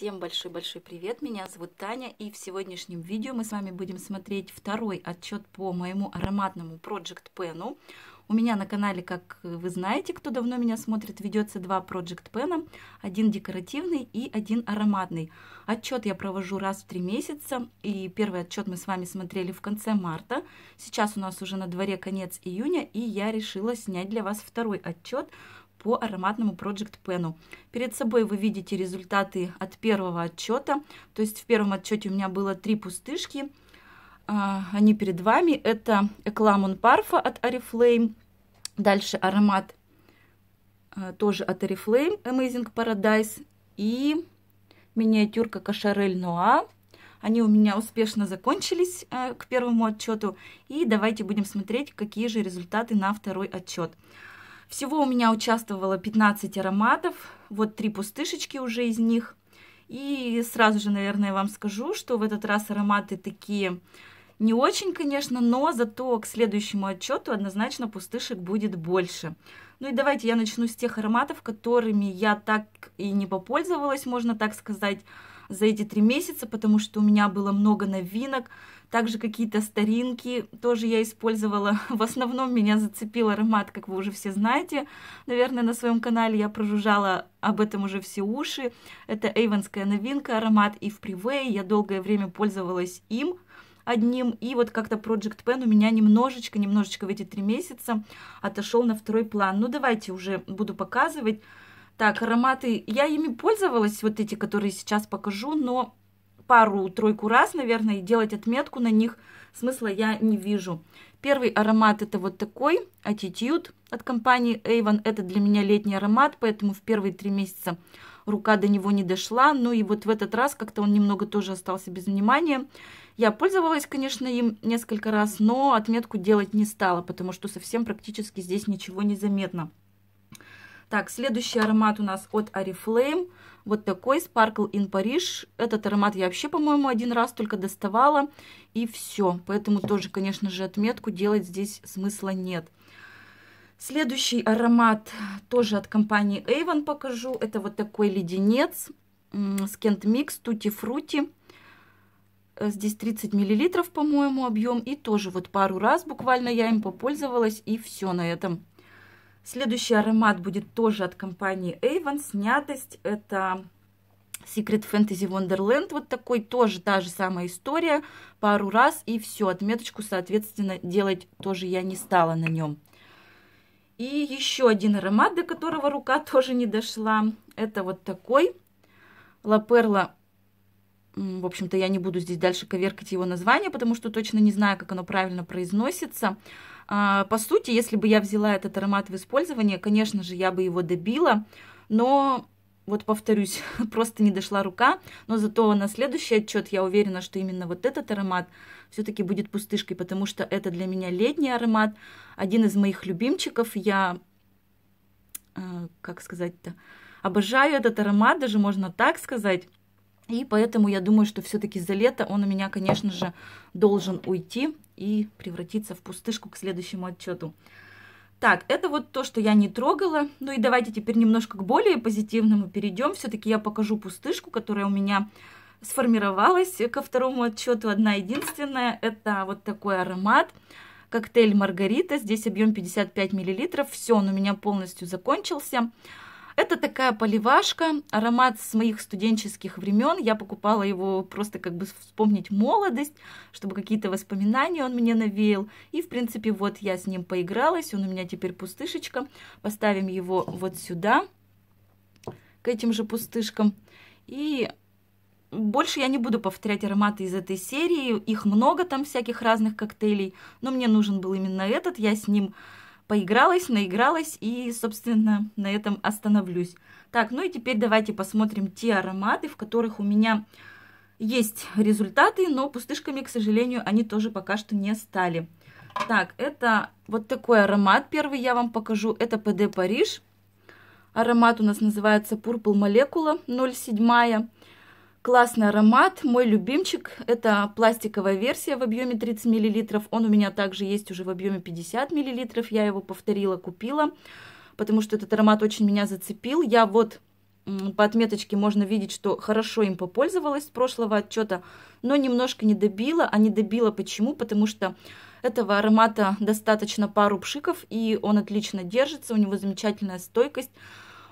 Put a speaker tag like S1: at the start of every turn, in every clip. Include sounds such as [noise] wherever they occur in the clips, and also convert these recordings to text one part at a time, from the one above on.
S1: Всем большой-большой привет, меня зовут Таня, и в сегодняшнем видео мы с вами будем смотреть второй отчет по моему ароматному Project Pen. У меня на канале, как вы знаете, кто давно меня смотрит, ведется два Project Pen, один декоративный и один ароматный. Отчет я провожу раз в три месяца, и первый отчет мы с вами смотрели в конце марта. Сейчас у нас уже на дворе конец июня, и я решила снять для вас второй отчет по ароматному Project Pen. Перед собой вы видите результаты от первого отчета. То есть в первом отчете у меня было три пустышки. А, они перед вами. Это Экламон Парфа от Oriflame. Дальше аромат а, тоже от Oriflame Amazing Paradise. И миниатюрка Кошарель Ноа. Они у меня успешно закончились э, к первому отчету. И давайте будем смотреть, какие же результаты на второй отчет. Всего у меня участвовало 15 ароматов, вот три пустышечки уже из них. И сразу же, наверное, вам скажу, что в этот раз ароматы такие не очень, конечно, но зато к следующему отчету однозначно пустышек будет больше. Ну и давайте я начну с тех ароматов, которыми я так и не попользовалась, можно так сказать, за эти три месяца, потому что у меня было много новинок, также какие-то старинки тоже я использовала. [laughs] В основном меня зацепил аромат, как вы уже все знаете. Наверное, на своем канале я прожужжала об этом уже все уши. Это эйвенская новинка, аромат и в Привей. Я долгое время пользовалась им одним. И вот как-то Project Pen у меня немножечко, немножечко в эти три месяца отошел на второй план. Ну, давайте уже буду показывать. Так, ароматы, я ими пользовалась, вот эти, которые сейчас покажу, но пару-тройку раз, наверное, и делать отметку на них смысла я не вижу. Первый аромат это вот такой, Attitude от компании Avon. Это для меня летний аромат, поэтому в первые три месяца рука до него не дошла. Ну и вот в этот раз как-то он немного тоже остался без внимания. Я пользовалась, конечно, им несколько раз, но отметку делать не стала, потому что совсем практически здесь ничего не заметно. Так, следующий аромат у нас от Oriflame. Вот такой Sparkle in Paris. Этот аромат я вообще, по-моему, один раз только доставала. И все. Поэтому тоже, конечно же, отметку делать здесь смысла нет. Следующий аромат тоже от компании Avon покажу. Это вот такой леденец. Скент Микс Тути Фрути. Э, здесь 30 миллилитров, по-моему, объем. И тоже вот пару раз буквально я им попользовалась. И все на этом. Следующий аромат будет тоже от компании Avon. Снятость это Secret Fantasy Wonderland. Вот такой тоже та же самая история. Пару раз и все. Отметочку, соответственно, делать тоже я не стала на нем. И еще один аромат, до которого рука [laughs] тоже не дошла. Это вот такой. Лаперла в общем-то, я не буду здесь дальше коверкать его название, потому что точно не знаю, как оно правильно произносится. А, по сути, если бы я взяла этот аромат в использование, конечно же, я бы его добила, но вот повторюсь, [laughs] просто не дошла рука, но зато на следующий отчет я уверена, что именно вот этот аромат все-таки будет пустышкой, потому что это для меня летний аромат, один из моих любимчиков, я, а, как сказать-то, обожаю этот аромат, даже можно так сказать, и поэтому я думаю, что все-таки за лето он у меня, конечно же, должен уйти и превратиться в пустышку к следующему отчету. Так, это вот то, что я не трогала. Ну и давайте теперь немножко к более позитивному перейдем. Все-таки я покажу пустышку, которая у меня сформировалась ко второму отчету. Одна единственная. Это вот такой аромат. Коктейль Маргарита. Здесь объем 55 мл. Все, он у меня полностью закончился. Это такая поливашка, аромат с моих студенческих времен. Я покупала его просто как бы вспомнить молодость, чтобы какие-то воспоминания он мне навеял. И, в принципе, вот я с ним поигралась, он у меня теперь пустышечка. Поставим его вот сюда, к этим же пустышкам. И больше я не буду повторять ароматы из этой серии, их много там всяких разных коктейлей, но мне нужен был именно этот, я с ним поигралась, наигралась и, собственно, на этом остановлюсь. Так, ну и теперь давайте посмотрим те ароматы, в которых у меня есть результаты, но пустышками, к сожалению, они тоже пока что не стали. Так, это вот такой аромат первый я вам покажу. Это ПД Париж. Аромат у нас называется Purple Molecula 07. Классный аромат, мой любимчик, это пластиковая версия в объеме 30 мл, он у меня также есть уже в объеме 50 мл, я его повторила, купила, потому что этот аромат очень меня зацепил, я вот по отметочке можно видеть, что хорошо им попользовалась с прошлого отчета, но немножко не добила, а не добила почему, потому что этого аромата достаточно пару пшиков, и он отлично держится, у него замечательная стойкость,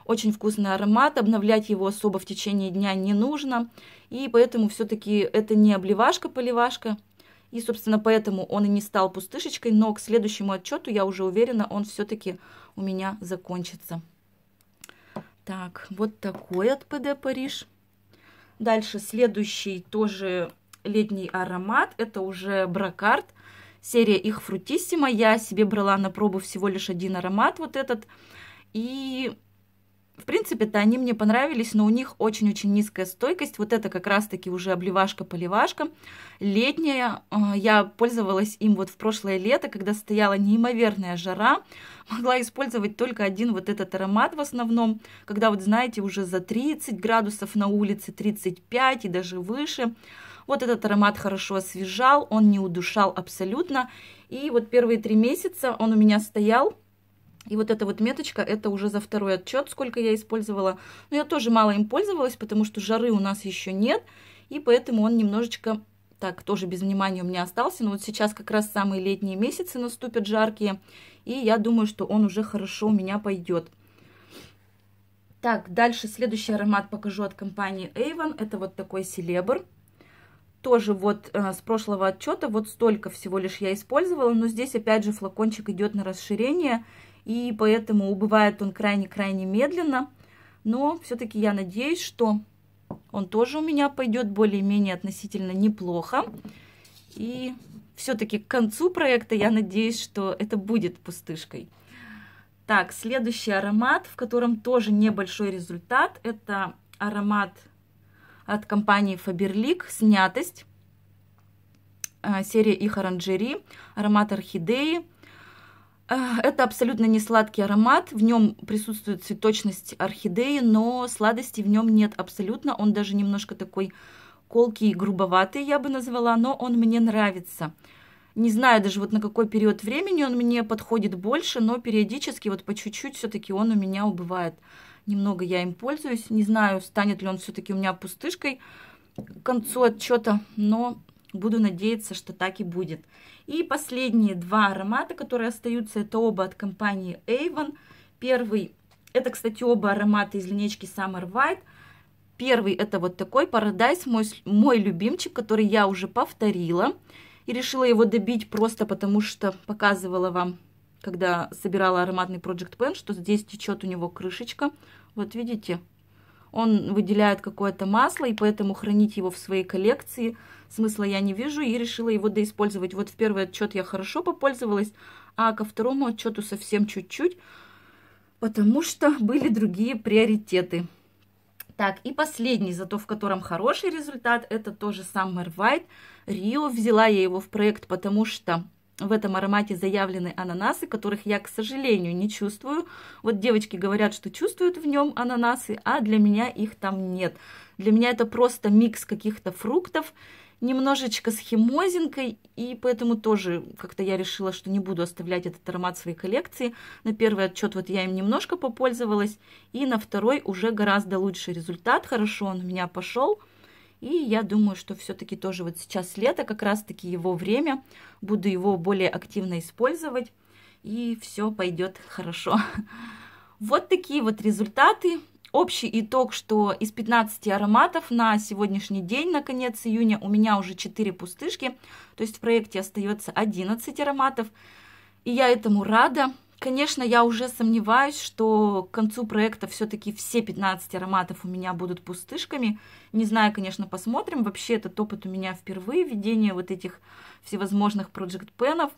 S1: очень вкусный аромат, обновлять его особо в течение дня не нужно. И поэтому все-таки это не обливашка-поливашка. И, собственно, поэтому он и не стал пустышечкой, но к следующему отчету, я уже уверена, он все-таки у меня закончится. Так, вот такой от ПД Париж. Дальше следующий тоже летний аромат. Это уже Бракард. Серия их фрутиссима. Я себе брала на пробу всего лишь один аромат вот этот. И в принципе-то они мне понравились, но у них очень-очень низкая стойкость. Вот это как раз-таки уже обливашка-поливашка. Летняя. Э, я пользовалась им вот в прошлое лето, когда стояла неимоверная жара. Могла использовать только один вот этот аромат в основном. Когда вот, знаете, уже за 30 градусов на улице, 35 и даже выше. Вот этот аромат хорошо освежал, он не удушал абсолютно. И вот первые три месяца он у меня стоял и вот эта вот меточка, это уже за второй отчет, сколько я использовала. Но я тоже мало им пользовалась, потому что жары у нас еще нет. И поэтому он немножечко так тоже без внимания у меня остался. Но вот сейчас как раз самые летние месяцы наступят жаркие. И я думаю, что он уже хорошо у меня пойдет. Так, дальше следующий аромат покажу от компании Avon. Это вот такой селебр. Тоже вот э, с прошлого отчета вот столько всего лишь я использовала. Но здесь опять же флакончик идет на расширение и поэтому убывает он крайне-крайне медленно. Но все-таки я надеюсь, что он тоже у меня пойдет более-менее относительно неплохо. И все-таки к концу проекта я надеюсь, что это будет пустышкой. Так, следующий аромат, в котором тоже небольшой результат, это аромат от компании Faberlic «Снятость», а, серия их оранжери, аромат орхидеи – это абсолютно не сладкий аромат, в нем присутствует цветочность орхидеи, но сладости в нем нет абсолютно, он даже немножко такой колкий, грубоватый, я бы назвала, но он мне нравится. Не знаю даже вот на какой период времени он мне подходит больше, но периодически вот по чуть-чуть все-таки он у меня убывает. Немного я им пользуюсь, не знаю, станет ли он все-таки у меня пустышкой к концу отчета, но Буду надеяться, что так и будет. И последние два аромата, которые остаются, это оба от компании Avon. Первый, это, кстати, оба аромата из линейки Summer White. Первый это вот такой Paradise, мой, мой любимчик, который я уже повторила. И решила его добить просто потому, что показывала вам, когда собирала ароматный Project Pen, что здесь течет у него крышечка. Вот видите, он выделяет какое-то масло, и поэтому хранить его в своей коллекции смысла я не вижу, и решила его доиспользовать. Вот в первый отчет я хорошо попользовалась, а ко второму отчету совсем чуть-чуть, потому что были другие приоритеты. Так, и последний, зато в котором хороший результат, это тоже Summer White. Рио взяла я его в проект, потому что в этом аромате заявлены ананасы, которых я, к сожалению, не чувствую. Вот девочки говорят, что чувствуют в нем ананасы, а для меня их там нет. Для меня это просто микс каких-то фруктов, немножечко с химозинкой, и поэтому тоже как-то я решила, что не буду оставлять этот аромат в своей коллекции. На первый отчет вот я им немножко попользовалась, и на второй уже гораздо лучший результат, хорошо он у меня пошел. И я думаю, что все-таки тоже вот сейчас лето, как раз-таки его время. Буду его более активно использовать. И все пойдет хорошо. [laughs] Вот такие вот результаты. Общий итог, что из 15 ароматов на сегодняшний день, на конец июня, у меня уже 4 пустышки. То есть в проекте остается 11 ароматов. И я этому рада. Конечно, я уже сомневаюсь, что к концу проекта все-таки все 15 ароматов у меня будут пустышками. Не знаю, конечно, посмотрим. Вообще этот опыт у меня впервые, введение вот этих всевозможных Project пенов.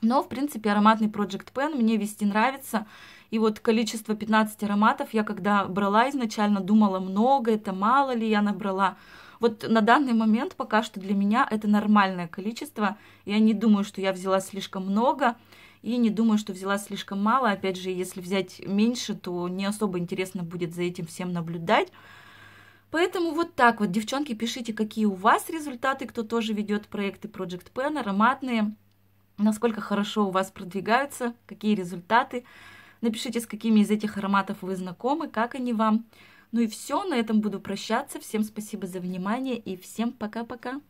S1: Но, в принципе, ароматный Project Pen мне вести нравится. И вот количество 15 ароматов я когда брала изначально, думала, много это, мало ли я набрала. Вот на данный момент пока что для меня это нормальное количество. Я не думаю, что я взяла слишком много. И не думаю, что взяла слишком мало. Опять же, если взять меньше, то не особо интересно будет за этим всем наблюдать. Поэтому вот так вот, девчонки, пишите, какие у вас результаты, кто тоже ведет проекты Project Pen, ароматные, насколько хорошо у вас продвигаются, какие результаты. Напишите, с какими из этих ароматов вы знакомы, как они вам. Ну и все, на этом буду прощаться. Всем спасибо за внимание и всем пока-пока.